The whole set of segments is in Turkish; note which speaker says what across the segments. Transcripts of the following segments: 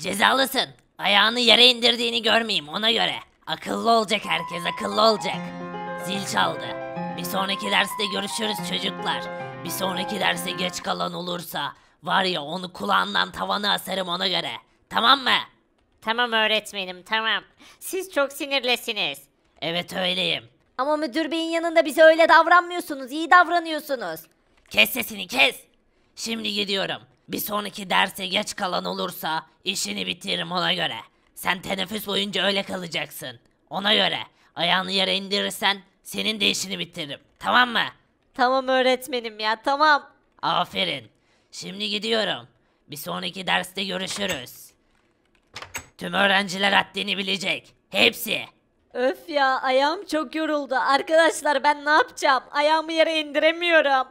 Speaker 1: Cezalısın. Ayağını yere indirdiğini görmeyeyim ona göre. Akıllı olacak herkes akıllı olacak. Zil çaldı. Bir sonraki derste görüşürüz çocuklar. Bir sonraki derse geç kalan olursa var ya onu kulağından tavana asarım ona göre. Tamam mı? Tamam öğretmenim tamam. Siz çok sinirlisiniz. Evet
Speaker 2: öyleyim. Ama müdür beyin yanında bize öyle davranmıyorsunuz. İyi davranıyorsunuz.
Speaker 1: Kes sesini kes. Şimdi gidiyorum. Bir sonraki derse geç kalan olursa işini bitiririm ona göre. Sen teneffüs boyunca öyle kalacaksın. Ona göre ayağını yere indirirsen senin de işini bitiririm. Tamam mı?
Speaker 2: Tamam öğretmenim ya tamam.
Speaker 1: Aferin. Şimdi gidiyorum. Bir sonraki derste görüşürüz. Tüm öğrenciler haddini bilecek. Hepsi. Öf ya ayağım
Speaker 2: çok yoruldu. Arkadaşlar ben ne yapacağım? Ayağımı yere indiremiyorum.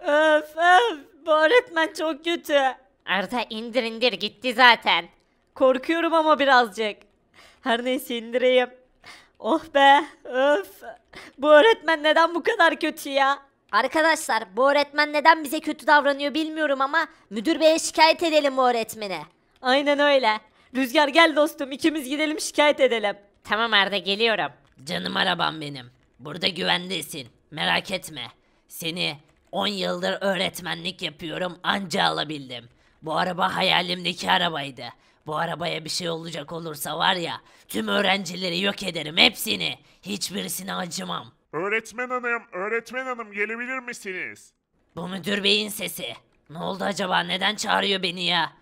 Speaker 2: Öf öf. Bu öğretmen çok kötü. Arda indir indir gitti zaten. Korkuyorum ama birazcık. Her neyse indireyim. Oh be öf. Bu öğretmen neden bu kadar kötü ya? Arkadaşlar bu öğretmen neden bize kötü davranıyor bilmiyorum ama müdür beye şikayet edelim bu öğretmene. Aynen öyle. Rüzgar gel dostum ikimiz gidelim şikayet edelim. Tamam Arda geliyorum. Canım
Speaker 1: arabam benim. Burada güvendesin. Merak etme. Seni 10 yıldır öğretmenlik yapıyorum anca alabildim. Bu araba hayalimdeki arabaydı. Bu arabaya bir şey olacak olursa var ya tüm öğrencileri yok ederim hepsini.
Speaker 3: Hiçbirisine acımam. Öğretmen hanım, öğretmen hanım gelebilir misiniz? Bu müdür beyin sesi.
Speaker 1: Ne oldu acaba neden çağırıyor beni ya?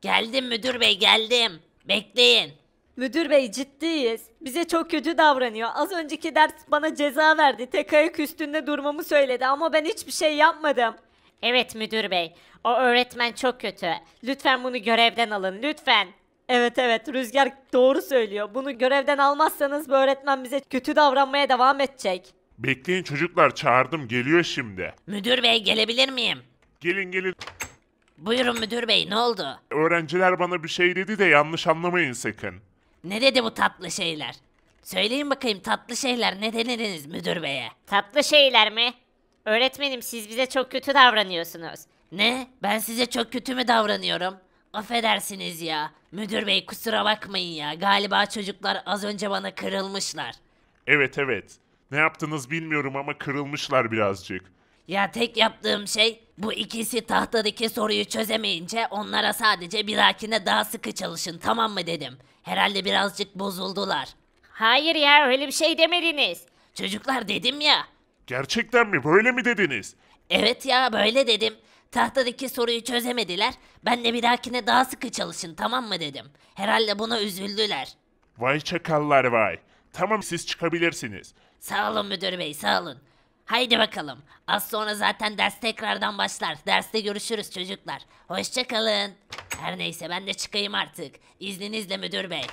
Speaker 1: Geldim müdür bey geldim. Bekleyin. Müdür bey ciddiyiz.
Speaker 2: Bize çok kötü davranıyor. Az önceki ders bana ceza verdi. Tek ayak üstünde durmamı söyledi ama ben hiçbir şey yapmadım. Evet müdür bey. O öğretmen çok kötü. Lütfen bunu görevden alın lütfen. Evet evet Rüzgar doğru söylüyor. Bunu görevden almazsanız bu öğretmen bize
Speaker 1: kötü davranmaya devam edecek.
Speaker 3: Bekleyin çocuklar çağırdım geliyor şimdi.
Speaker 1: Müdür bey gelebilir miyim? Gelin gelin. Buyurun müdür bey ne oldu?
Speaker 3: Öğrenciler bana bir şey dedi de yanlış anlamayın sakın.
Speaker 1: Ne dedi bu tatlı şeyler? Söyleyin bakayım tatlı şeyler ne denediniz müdür beye? Tatlı şeyler mi? Öğretmenim siz bize çok kötü davranıyorsunuz. Ne? Ben size çok kötü mü davranıyorum? Affedersiniz ya. Müdür bey kusura bakmayın ya. Galiba çocuklar az önce bana kırılmışlar.
Speaker 3: Evet evet. Ne yaptınız bilmiyorum ama kırılmışlar birazcık.
Speaker 1: Ya tek yaptığım şey bu ikisi tahtadaki soruyu çözemeyince onlara sadece bir dahakine daha sıkı çalışın tamam mı dedim. Herhalde birazcık bozuldular. Hayır ya öyle bir şey demediniz.
Speaker 3: Çocuklar dedim ya. Gerçekten mi böyle mi dediniz? Evet
Speaker 1: ya böyle dedim. Tahtadaki soruyu çözemediler. Ben de bir dahakine daha sıkı çalışın tamam mı dedim. Herhalde buna üzüldüler.
Speaker 3: Vay çakallar vay. Tamam siz çıkabilirsiniz.
Speaker 1: Sağ olun müdür bey sağ olun. Haydi bakalım. Az sonra zaten ders tekrardan başlar. Derste görüşürüz çocuklar. Hoşçakalın. Her neyse ben de çıkayım artık. İzninizle müdür bey.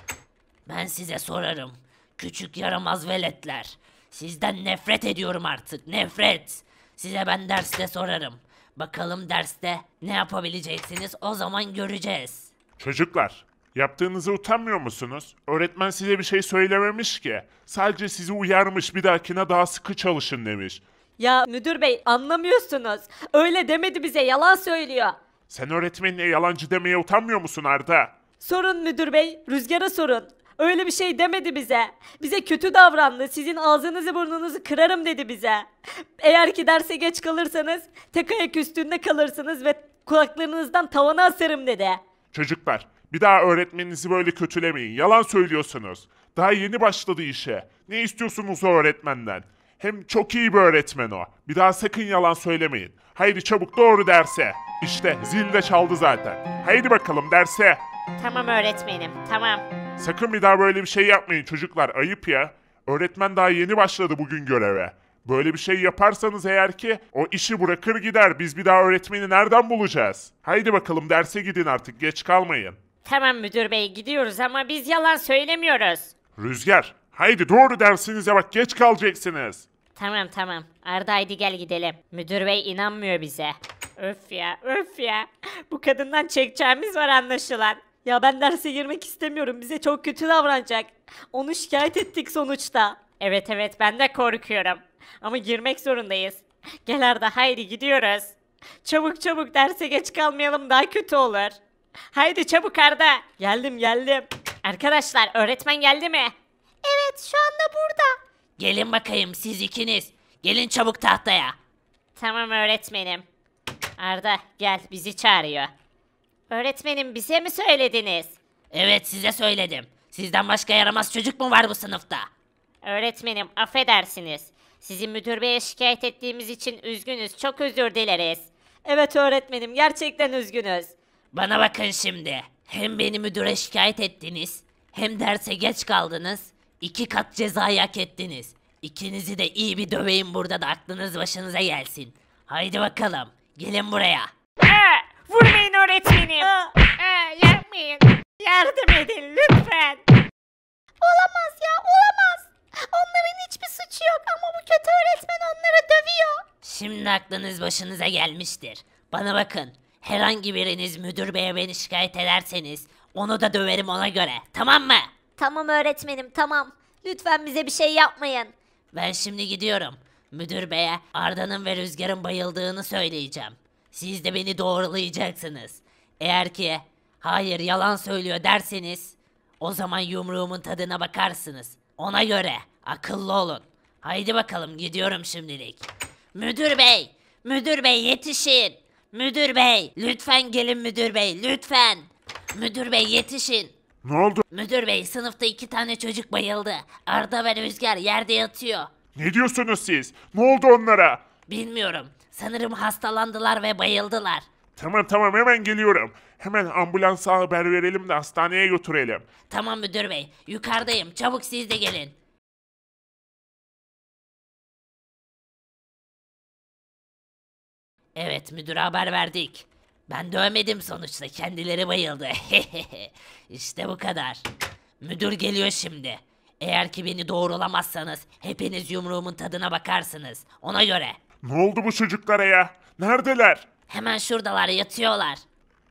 Speaker 3: Ben size sorarım.
Speaker 1: Küçük yaramaz veletler. Sizden nefret ediyorum artık. Nefret. Size ben derste sorarım. Bakalım derste ne yapabileceksiniz o zaman göreceğiz.
Speaker 3: Çocuklar, Yaptığınızı utanmıyor musunuz? Öğretmen size bir şey söylememiş ki. Sadece sizi uyarmış bir dahakine daha sıkı çalışın demiş.
Speaker 2: Ya müdür bey anlamıyorsunuz. Öyle demedi bize yalan söylüyor.
Speaker 3: Sen öğretmenine yalancı demeye utanmıyor musun Arda?
Speaker 2: Sorun müdür bey, Rüzgar'a sorun. Öyle bir şey demedi bize. Bize kötü davrandı. Sizin ağzınızı burnunuzu kırarım dedi bize. Eğer ki derse geç kalırsanız tek ayak üstünde kalırsınız ve kulaklarınızdan tavana asarım dedi.
Speaker 3: Çocuklar bir daha öğretmeninizi böyle kötülemeyin. Yalan söylüyorsunuz. Daha yeni başladı işe. Ne istiyorsunuz o öğretmenden? Hem çok iyi bir öğretmen o. Bir daha sakın yalan söylemeyin. Haydi çabuk doğru derse. İşte zil de çaldı zaten. Haydi bakalım derse.
Speaker 2: Tamam öğretmenim, tamam.
Speaker 3: Sakın bir daha böyle bir şey yapmayın çocuklar. Ayıp ya. Öğretmen daha yeni başladı bugün göreve. Böyle bir şey yaparsanız eğer ki o işi bırakır gider. Biz bir daha öğretmeni nereden bulacağız? Haydi bakalım derse gidin artık geç kalmayın.
Speaker 2: Tamam müdür bey gidiyoruz ama biz yalan söylemiyoruz.
Speaker 3: Rüzgar, haydi doğru dersinize bak geç kalacaksınız.
Speaker 2: Tamam tamam. Arda haydi gel gidelim. Müdür bey inanmıyor bize. Öf ya öf ya. Bu kadından çekeceğimiz var anlaşılan. Ya ben derse girmek istemiyorum. Bize çok kötü davranacak. Onu şikayet ettik sonuçta. Evet evet ben de korkuyorum. Ama girmek zorundayız. Gel Arda haydi gidiyoruz. Çabuk çabuk derse geç kalmayalım daha kötü olur. Haydi çabuk Arda. Geldim geldim. Arkadaşlar öğretmen geldi mi? Evet şu anda burada.
Speaker 1: Gelin bakayım siz ikiniz. Gelin çabuk tahtaya.
Speaker 2: Tamam öğretmenim.
Speaker 1: Arda gel bizi çağırıyor.
Speaker 2: Öğretmenim bize mi söylediniz?
Speaker 1: Evet size söyledim. Sizden başka yaramaz çocuk mu var bu sınıfta?
Speaker 2: Öğretmenim affedersiniz. Sizi müdür beye şikayet ettiğimiz için üzgünüz. Çok özür dileriz.
Speaker 1: Evet öğretmenim gerçekten üzgünüz. Bana bakın şimdi. Hem beni müdüre şikayet ettiniz, hem derse geç kaldınız, İki kat cezayı hak ettiniz. İkinizi de iyi bir döveyim burada da aklınız başınıza gelsin. Haydi bakalım, gelin buraya. Ee, vurmayın öğretmenim.
Speaker 2: Ee, yapmayın.
Speaker 1: Yardım edin lütfen. Olamaz ya, olamaz. Onların hiçbir
Speaker 3: suçu yok ama bu kötü öğretmen
Speaker 1: onları dövüyor. Şimdi aklınız başınıza gelmiştir. Bana bakın, Herhangi biriniz müdür beye beni şikayet ederseniz onu da döverim ona göre. Tamam mı?
Speaker 2: Tamam öğretmenim tamam. Lütfen bize bir şey yapmayın.
Speaker 1: Ben şimdi gidiyorum. Müdür beye Arda'nın ve Rüzgar'ın bayıldığını söyleyeceğim. Siz de beni doğrulayacaksınız. Eğer ki hayır yalan söylüyor derseniz o zaman yumruğumun tadına bakarsınız. Ona göre akıllı olun. Haydi bakalım gidiyorum şimdilik. Müdür bey, müdür bey yetişin. Müdür bey lütfen gelin müdür bey lütfen. Müdür bey yetişin. Ne oldu? Müdür bey sınıfta iki tane çocuk bayıldı. Arda ve Rüzgar yerde yatıyor.
Speaker 3: Ne diyorsunuz siz? Ne oldu onlara?
Speaker 1: Bilmiyorum. Sanırım hastalandılar ve bayıldılar.
Speaker 3: Tamam tamam hemen geliyorum. Hemen ambulansa haber verelim de hastaneye götürelim.
Speaker 1: Tamam müdür bey. Yukarıdayım. Çabuk siz de gelin. Evet müdür haber verdik. Ben dövmedim sonuçta kendileri bayıldı. İşte bu kadar.
Speaker 3: Müdür geliyor
Speaker 1: şimdi. Eğer ki beni doğrulamazsanız hepiniz yumruğumun tadına bakarsınız. Ona göre.
Speaker 3: Ne oldu bu çocuklara ya? Neredeler? Hemen şuradalar yatıyorlar.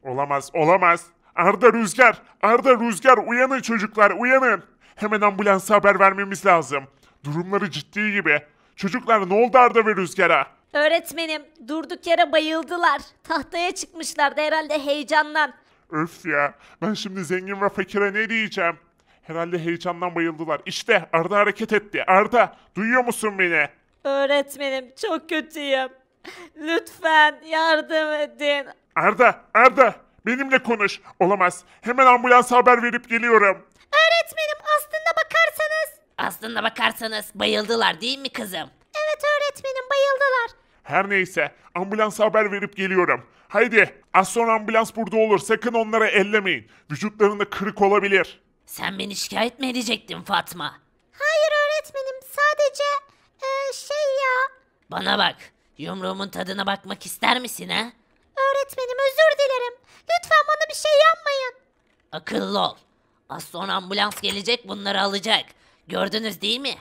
Speaker 3: Olamaz, olamaz. Arda Rüzgar, Arda Rüzgar uyanın çocuklar, uyanın. Hemen ambulansa haber vermemiz lazım. Durumları ciddi gibi. Çocuklar ne oldu Arda ve Rüzgar'a?
Speaker 2: Öğretmenim durduk yere bayıldılar. Tahtaya çıkmışlardı herhalde heyecandan.
Speaker 3: Öf ya. Ben şimdi zengin ve fakire ne diyeceğim? Herhalde heyecandan bayıldılar. İşte Arda hareket etti. Arda duyuyor musun beni?
Speaker 2: Öğretmenim çok kötüyüm. Lütfen
Speaker 1: yardım edin.
Speaker 3: Arda, Arda benimle konuş. Olamaz. Hemen ambulans haber verip geliyorum.
Speaker 1: Öğretmenim aslında
Speaker 3: bakarsanız. Aslında
Speaker 1: bakarsanız bayıldılar değil mi kızım? Evet öğretmenim bayıldılar.
Speaker 3: Her neyse ambulansa haber verip geliyorum. Haydi az sonra ambulans burada olur sakın onlara ellemeyin. Vücutlarında kırık olabilir. Sen beni şikayet
Speaker 1: mi edecektin Fatma? Hayır
Speaker 2: öğretmenim sadece e, şey ya.
Speaker 1: Bana bak yumruğumun tadına bakmak ister misin ha? Öğretmenim özür dilerim. Lütfen bana bir şey yapmayın. Akıllı ol. Az sonra ambulans gelecek bunları alacak. Gördünüz değil mi?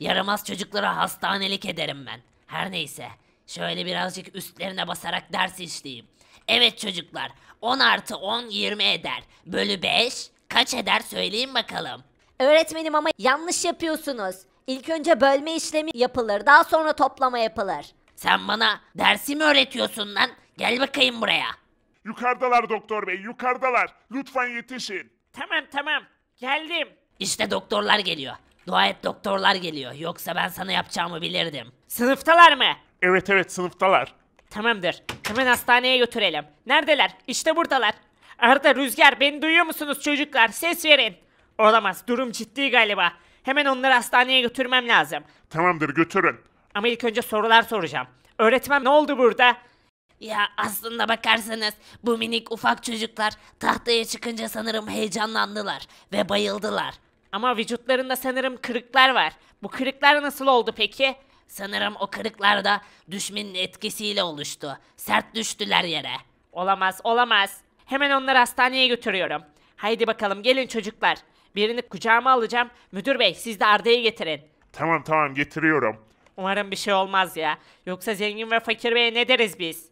Speaker 1: Yaramaz çocuklara hastanelik ederim ben. Her neyse. Şöyle birazcık üstlerine basarak ders işleyeyim. Evet çocuklar 10 artı 10 20 eder. Bölü 5 kaç eder söyleyeyim bakalım.
Speaker 2: Öğretmenim ama yanlış yapıyorsunuz. İlk önce bölme işlemi yapılır daha sonra toplama yapılır.
Speaker 3: Sen bana dersi mi öğretiyorsun lan? Gel bakayım buraya. Yukarıdalar doktor bey yukarıdalar. Lütfen yetişin. Tamam tamam geldim.
Speaker 1: İşte doktorlar geliyor. Dua et doktorlar geliyor. Yoksa ben sana yapacağımı bilirdim.
Speaker 3: Sınıftalar mı? Evet evet sınıftalar. Tamamdır.
Speaker 2: Hemen hastaneye götürelim. Neredeler? İşte buradalar. Arda, Rüzgar beni duyuyor musunuz çocuklar? Ses verin. Olamaz. Durum ciddi galiba. Hemen onları hastaneye götürmem lazım.
Speaker 3: Tamamdır götürün.
Speaker 2: Ama ilk önce sorular soracağım. Öğretmen ne oldu burada?
Speaker 1: Ya aslında bakarsanız bu minik ufak çocuklar tahtaya çıkınca sanırım heyecanlandılar ve bayıldılar. Ama vücutlarında sanırım kırıklar var. Bu kırıklar nasıl oldu peki? Sanırım o kırıklar da düşmenin etkisiyle oluştu. Sert düştüler yere. Olamaz, olamaz. Hemen onları hastaneye götürüyorum. Haydi
Speaker 2: bakalım gelin çocuklar. Birini kucağıma alacağım. Müdür bey siz de Arda'yı getirin.
Speaker 3: Tamam tamam getiriyorum.
Speaker 2: Umarım bir şey olmaz ya. Yoksa zengin ve fakir beye ne deriz biz?